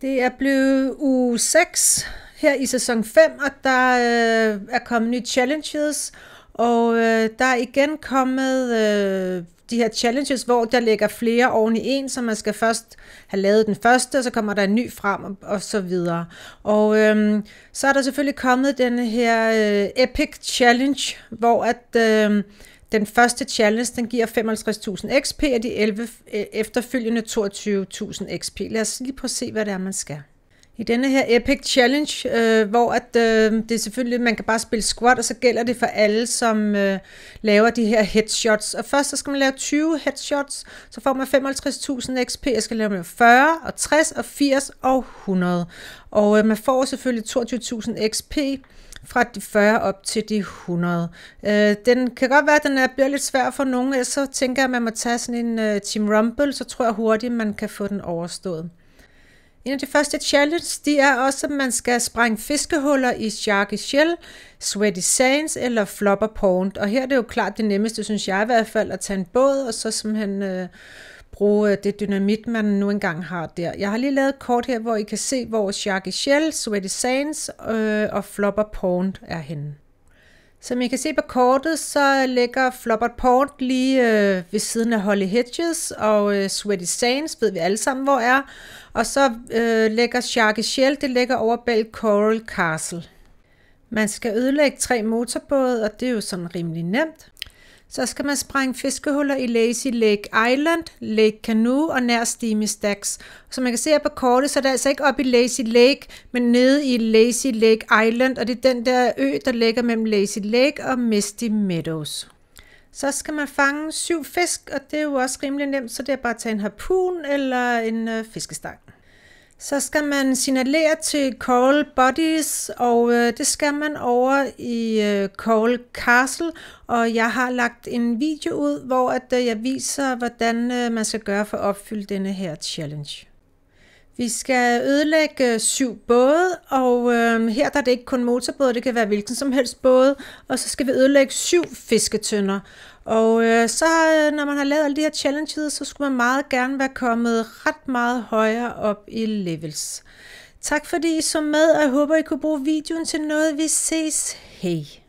Det er blevet uge 6 her i sæson 5, og der øh, er kommet nye challenges, og øh, der er igen kommet øh, de her challenges, hvor der ligger flere oven i en, så man skal først have lavet den første, og så kommer der en ny frem, og, og så videre. Og øh, så er der selvfølgelig kommet den her øh, Epic Challenge, hvor at øh, den første challenge, den giver 55.000 XP, og de 11 øh, efterfølgende 22.000 XP. Lad os lige prøve at se, hvad det er, man skal. I denne her Epic Challenge, øh, hvor at, øh, det er selvfølgelig, man kan bare spille squat, og så gælder det for alle, som øh, laver de her headshots. Og først så skal man lave 20 headshots, så får man 55.000 XP. Jeg skal lave 40, og 60, og 80 og 100. Og øh, man får selvfølgelig 22.000 XP fra de 40 op til de 100. Øh, den kan godt være, at den er, bliver lidt svær for nogen, så tænker jeg, at man må tage sådan en øh, Team Rumble, så tror jeg hurtigt, man kan få den overstået. En af de første challenge, de er også, at man skal sprænge fiskehuller i Sharky Shell, Sweaty Sands eller Flopper Pond. Og her er det jo klart det nemmeste, synes jeg i hvert fald, at tage en båd og så simpelthen øh, bruge øh, det dynamit, man nu engang har der. Jeg har lige lavet et kort her, hvor I kan se, hvor Sharky Shell, Sweaty Sands øh, og Flopper Pond er henne. Som I kan se på kortet, så ligger Flopper Port lige øh, ved siden af Holly Hedges, og øh, Sweaty Sands ved vi alle sammen, hvor er. Og så øh, ligger Sharky Shell, det ligger over Bell Coral Castle. Man skal ødelægge tre motorbåde, og det er jo sådan rimelig nemt. Så skal man sprænge fiskehuller i Lazy Lake Island, Lake Canoe og nær Steamy Stacks. Som man kan se her på kortet, så er det altså ikke op i Lazy Lake, men nede i Lazy Lake Island, og det er den der ø, der ligger mellem Lazy Lake og Misty Meadows. Så skal man fange syv fisk, og det er jo også rimelig nemt, så det er bare at tage en harpun eller en øh, fiskestang. Så skal man signalere til Call Bodies, og øh, det skal man over i øh, Call Castle, og jeg har lagt en video ud, hvor at, øh, jeg viser, hvordan øh, man skal gøre for at opfylde denne her challenge. Vi skal ødelægge syv både, og øh, her der er det ikke kun motorbåde, det kan være hvilken som helst både. Og så skal vi ødelægge syv fisketønder. Og øh, så øh, når man har lavet alle de her challenges, så skulle man meget gerne være kommet ret meget højere op i levels. Tak fordi I så med, og jeg håber I kunne bruge videoen til noget. Vi ses. Hej.